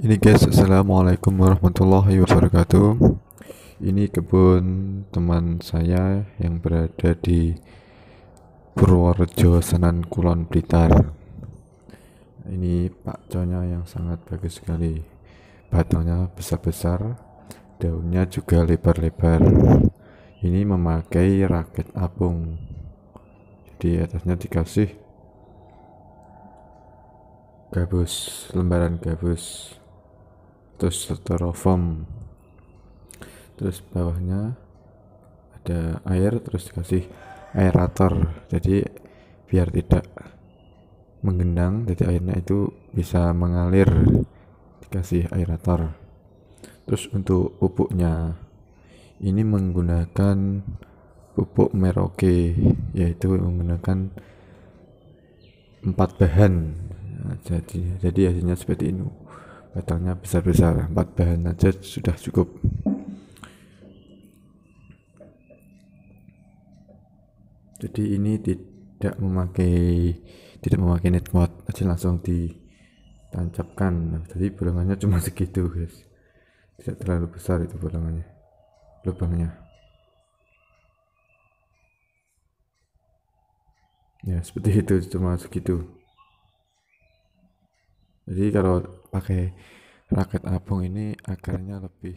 Ini guys, assalamualaikum warahmatullahi wabarakatuh. Ini kebun teman saya yang berada di Purworejo, Senan Kulon Blitar. Ini Pak Conya yang sangat bagus sekali. Batangnya besar-besar, daunnya juga lebar-lebar. Ini memakai raket apung. Jadi atasnya dikasih gabus, lembaran gabus terus styrofoam terus bawahnya ada air terus dikasih aerator jadi biar tidak menggenang jadi airnya itu bisa mengalir dikasih aerator terus untuk pupuknya ini menggunakan pupuk meroke yaitu menggunakan empat bahan nah, jadi jadi hasilnya seperti ini batangnya besar-besar empat bahan aja sudah cukup jadi ini tidak memakai tidak memakai net mode aja langsung ditancapkan nah, jadi bolongannya cuma segitu guys tidak terlalu besar itu bolongannya lubangnya ya seperti itu cuma segitu jadi kalau pakai raket apung ini akarnya lebih